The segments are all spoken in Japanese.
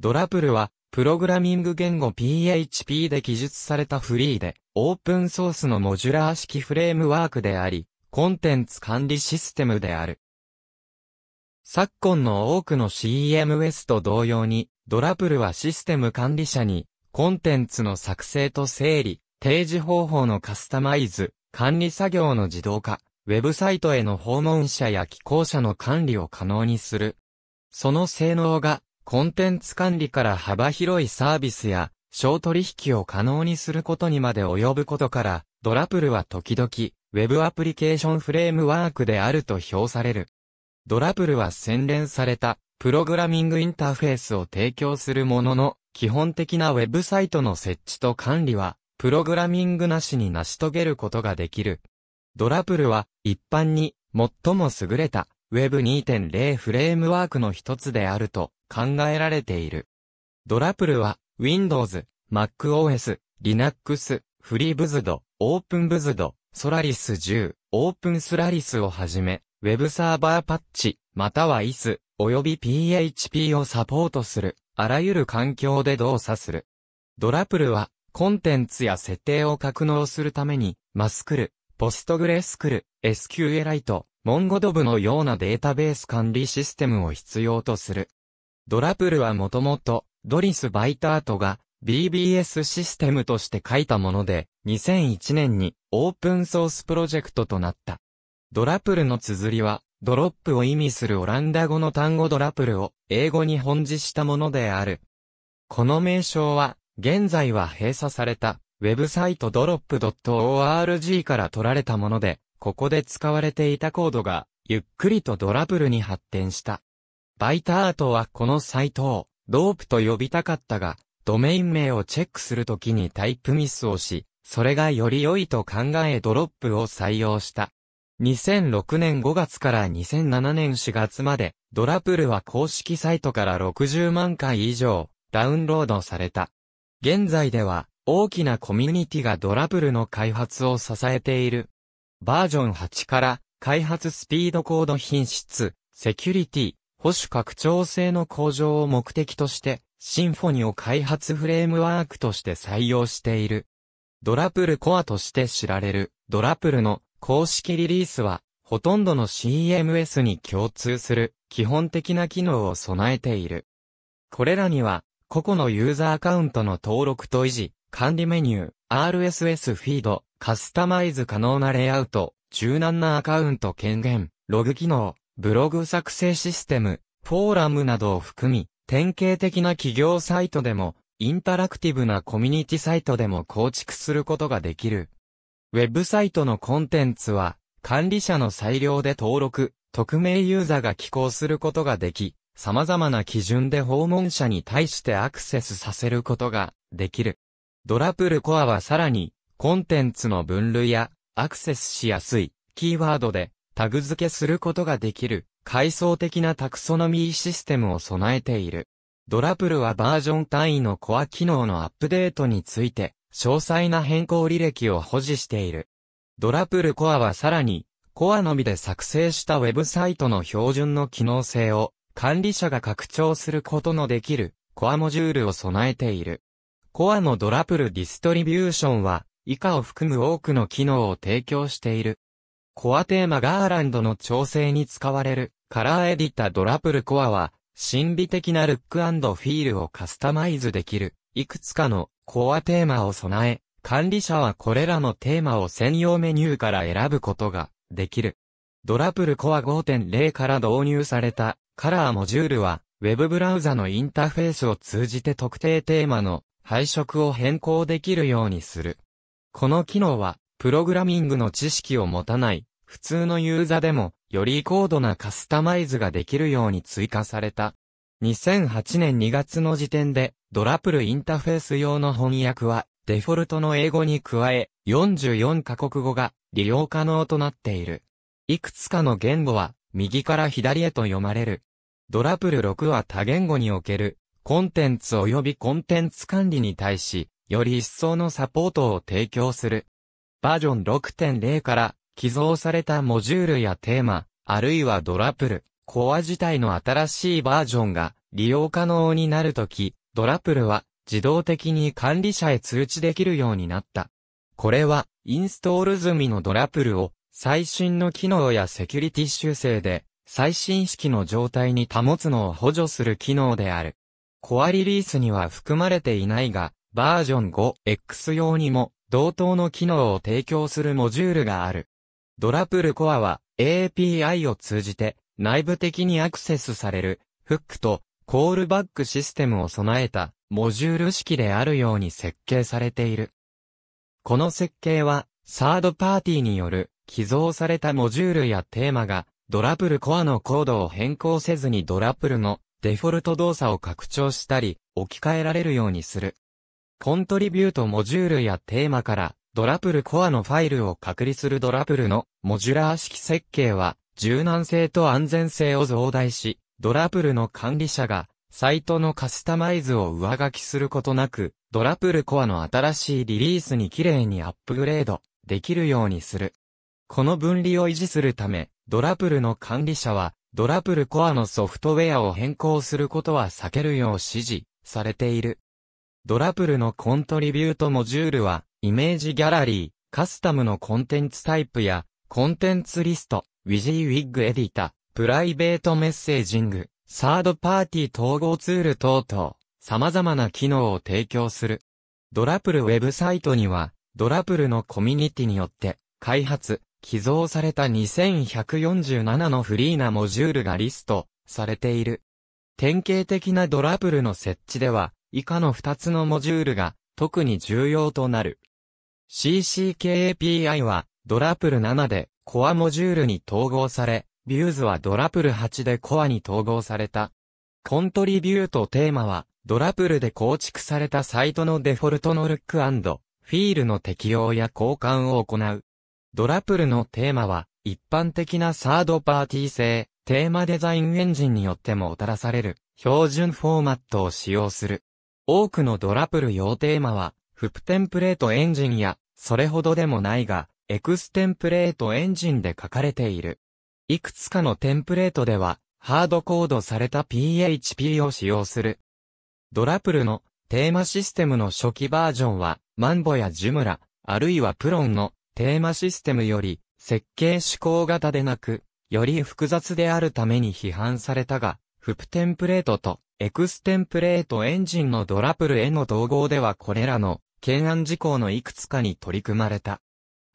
ドラプルは、プログラミング言語 PHP で記述されたフリーで、オープンソースのモジュラー式フレームワークであり、コンテンツ管理システムである。昨今の多くの CMS と同様に、ドラプルはシステム管理者に、コンテンツの作成と整理、提示方法のカスタマイズ、管理作業の自動化、ウェブサイトへの訪問者や寄稿者の管理を可能にする。その性能がコンテンツ管理から幅広いサービスや、小取引を可能にすることにまで及ぶことから、ドラプルは時々、ウェブアプリケーションフレームワークであると評される。ドラプルは洗練された、プログラミングインターフェースを提供するものの、基本的なウェブサイトの設置と管理は、プログラミングなしに成し遂げることができる。ドラプルは、一般に、最も優れた、Web2.0 フレームワークの一つであると、考えられている。ドラプルは、Windows、MacOS、Linux、FreeBSD、OpenBSD、Solaris 10、OpenSolaris をはじめ、Web サーバーパッチ、または IS、および PHP をサポートする、あらゆる環境で動作する。ドラプルは、コンテンツや設定を格納するために、マスクル、ポストグレスクル、SQLite、モンゴドブのようなデータベース管理システムを必要とする。ドラプルはもともと、ドリス・バイタートが BBS システムとして書いたもので、2001年にオープンソースプロジェクトとなった。ドラプルの綴りは、ドロップを意味するオランダ語の単語ドラプルを英語に本字したものである。この名称は、現在は閉鎖された、ウェブサイトドロップ .org から取られたもので、ここで使われていたコードが、ゆっくりとドラプルに発展した。バイタアートはこのサイトを、ドープと呼びたかったが、ドメイン名をチェックするときにタイプミスをし、それがより良いと考えドロップを採用した。2006年5月から2007年4月まで、ドラプルは公式サイトから60万回以上、ダウンロードされた。現在では、大きなコミュニティがドラプルの開発を支えている。バージョン8から、開発スピードコード品質、セキュリティ、保守拡張性の向上を目的として、シンフォニを開発フレームワークとして採用している。ドラプルコアとして知られる、ドラプルの公式リリースは、ほとんどの CMS に共通する基本的な機能を備えている。これらには、個々のユーザーアカウントの登録と維持、管理メニュー、RSS フィード、カスタマイズ可能なレイアウト、柔軟なアカウント権限、ログ機能、ブログ作成システム、フォーラムなどを含み、典型的な企業サイトでも、インタラクティブなコミュニティサイトでも構築することができる。ウェブサイトのコンテンツは、管理者の裁量で登録、匿名ユーザーが寄稿することができ、様々な基準で訪問者に対してアクセスさせることができる。ドラプルコアはさらに、コンテンツの分類や、アクセスしやすい、キーワードで、タグ付けすることができる、階層的なタクソノミーシステムを備えている。ドラプルはバージョン単位のコア機能のアップデートについて、詳細な変更履歴を保持している。ドラプルコアはさらに、コアのみで作成したウェブサイトの標準の機能性を管理者が拡張することのできるコアモジュールを備えている。コアのドラプルディストリビューションは以下を含む多くの機能を提供している。コアテーマガーランドの調整に使われるカラーエディタドラプルコアは、神秘的なルックフィールをカスタマイズできる、いくつかのコアテーマを備え、管理者はこれらのテーマを専用メニューから選ぶことができる。ドラプルコア5.0から導入されたカラーモジュールは、ウェブブラウザのインターフェースを通じて特定テーマの配色を変更できるようにする。この機能は、プログラミングの知識を持たない普通のユーザーでも、より高度なカスタマイズができるように追加された。2008年2月の時点で、ドラプルインターフェース用の翻訳は、デフォルトの英語に加え、44カ国語が利用可能となっている。いくつかの言語は、右から左へと読まれる。ドラプル6は多言語における、コンテンツ及びコンテンツ管理に対し、より一層のサポートを提供する。バージョン6.0から寄贈されたモジュールやテーマ、あるいはドラプル、コア自体の新しいバージョンが利用可能になるとき、ドラプルは自動的に管理者へ通知できるようになった。これは、インストール済みのドラプルを最新の機能やセキュリティ修正で最新式の状態に保つのを補助する機能である。コアリリースには含まれていないが、バージョン 5X 用にも同等の機能を提供するモジュールがある。ドラプルコアは API を通じて内部的にアクセスされるフックとコールバックシステムを備えたモジュール式であるように設計されている。この設計はサードパーティーによる寄贈されたモジュールやテーマがドラプルコアのコードを変更せずにドラプルのデフォルト動作を拡張したり置き換えられるようにする。コントリビュートモジュールやテーマからドラプルコアのファイルを隔離するドラプルのモジュラー式設計は柔軟性と安全性を増大し、ドラプルの管理者がサイトのカスタマイズを上書きすることなく、ドラプルコアの新しいリリースに綺麗にアップグレードできるようにする。この分離を維持するため、ドラプルの管理者は、ドラプルコアのソフトウェアを変更することは避けるよう指示されている。ドラプルのコントリビュートモジュールは、イメージギャラリー、カスタムのコンテンツタイプや、コンテンツリスト、ウィジーウィッグエディタ、プライベートメッセージング、サードパーティー統合ツール等々、様々な機能を提供する。ドラプルウェブサイトには、ドラプルのコミュニティによって、開発、寄贈された2147のフリーなモジュールがリスト、されている。典型的なドラプルの設置では、以下の2つのモジュールが、特に重要となる。CCKAPI はドラプル7でコアモジュールに統合され、ビューズはドラプル8でコアに統合された。コントリビュートテーマはドラプルで構築されたサイトのデフォルトのルックフィールの適用や交換を行う。ドラプルのテーマは、一般的なサードパーティー製、テーマデザインエンジンによってもたらされる、標準フォーマットを使用する。多くのドラプル用テーマは、フプテンプレートエンジンや、それほどでもないが、エクステンプレートエンジンで書かれている。いくつかのテンプレートでは、ハードコードされた PHP を使用する。ドラプルのテーマシステムの初期バージョンは、マンボやジュムラ、あるいはプロンのテーマシステムより設計思考型でなく、より複雑であるために批判されたが、フプテンプレートとエクステンプレートエンジンのドラプルへの統合ではこれらの懸案事項のいくつかに取り組まれた。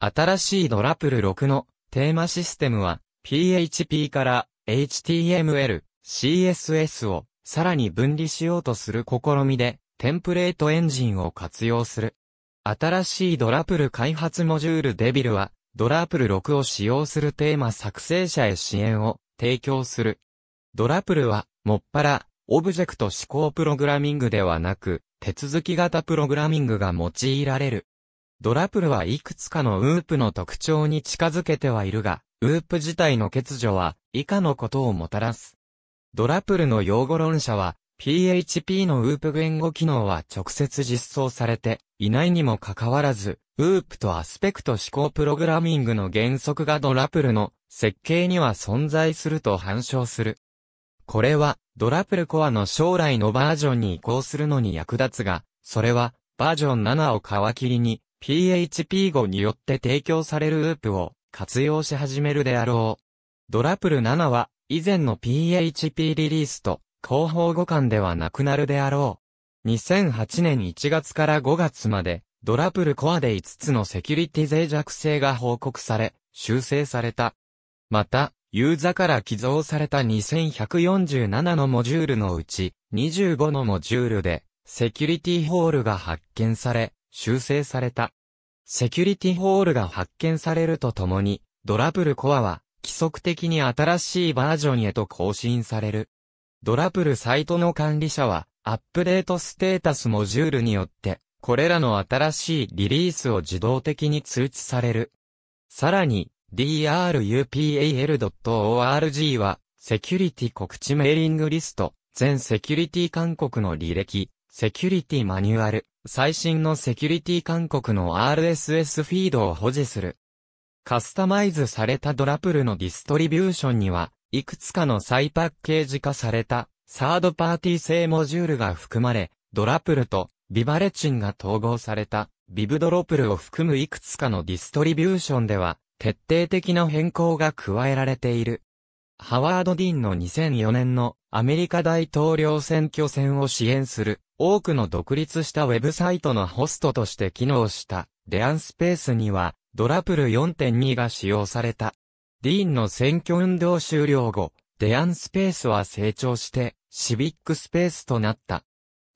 新しいドラプル6のテーマシステムは PHP から HTML、CSS をさらに分離しようとする試みでテンプレートエンジンを活用する。新しいドラプル開発モジュールデビルはドラプル6を使用するテーマ作成者へ支援を提供する。ドラプルはもっぱらオブジェクト思考プログラミングではなく手続き型プログラミングが用いられる。ドラプルはいくつかのウープの特徴に近づけてはいるが、ウープ自体の欠如は以下のことをもたらす。ドラプルの用語論者は、PHP のウープ言語機能は直接実装されていないにもかかわらず、ウープとアスペクト思考プログラミングの原則がドラプルの設計には存在すると反証する。これは、ドラプルコアの将来のバージョンに移行するのに役立つが、それは、バージョン7を皮切りに、PHP5 によって提供されるウープを活用し始めるであろう。ドラプル7は、以前の PHP リリースと、広報互換ではなくなるであろう。2008年1月から5月まで、ドラプルコアで5つのセキュリティ脆弱性が報告され、修正された。また、ユーザから寄贈された2147のモジュールのうち、25のモジュールで、セキュリティホールが発見され、修正された。セキュリティホールが発見されるとともに、ドラプルコアは、規則的に新しいバージョンへと更新される。ドラプルサイトの管理者は、アップデートステータスモジュールによって、これらの新しいリリースを自動的に通知される。さらに、drupal.org は、セキュリティ告知メーリングリスト、全セキュリティ勧告の履歴、セキュリティマニュアル、最新のセキュリティ勧告の RSS フィードを保持する。カスタマイズされたドラプルのディストリビューションには、いくつかの再パッケージ化された、サードパーティー製モジュールが含まれ、ドラプルとビバレチンが統合された、ビブドロプルを含むいくつかのディストリビューションでは、徹底的な変更が加えられている。ハワード・ディーンの2004年のアメリカ大統領選挙戦を支援する多くの独立したウェブサイトのホストとして機能したデアンスペースにはドラプル4.2が使用された。ディーンの選挙運動終了後、デアンスペースは成長してシビックスペースとなった。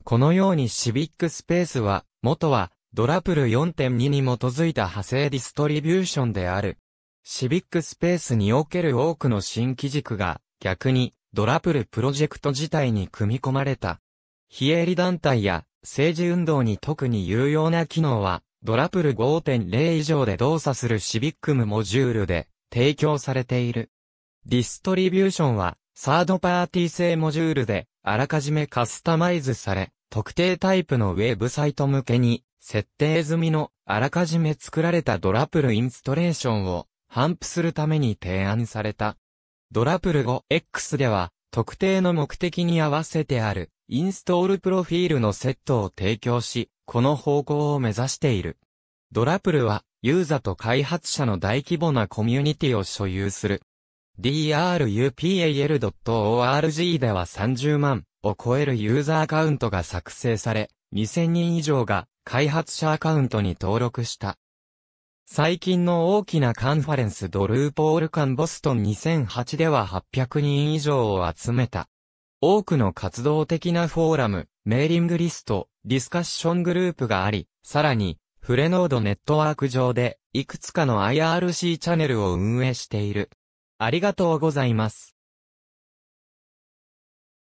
このようにシビックスペースは元はドラプル4.2に基づいた派生ディストリビューションである。シビックスペースにおける多くの新機軸が、逆に、ドラプルプロジェクト自体に組み込まれた。非営利団体や政治運動に特に有用な機能は、ドラプル5.0以上で動作するシビックムモジュールで提供されている。ディストリビューションは、サードパーティー製モジュールで、あらかじめカスタマイズされ、特定タイプのウェブサイト向けに設定済みのあらかじめ作られたドラプルインストレーションを反布するために提案された。ドラプル 5X では特定の目的に合わせてあるインストールプロフィールのセットを提供し、この方向を目指している。ドラプルはユーザと開発者の大規模なコミュニティを所有する。drupal.org では30万を超えるユーザーアカウントが作成され、2000人以上が開発者アカウントに登録した。最近の大きなカンファレンスドルーポール間ボストン2008では800人以上を集めた。多くの活動的なフォーラム、メーリングリスト、ディスカッショングループがあり、さらに、フレノードネットワーク上で、いくつかの IRC チャンネルを運営している。ありがとうございます。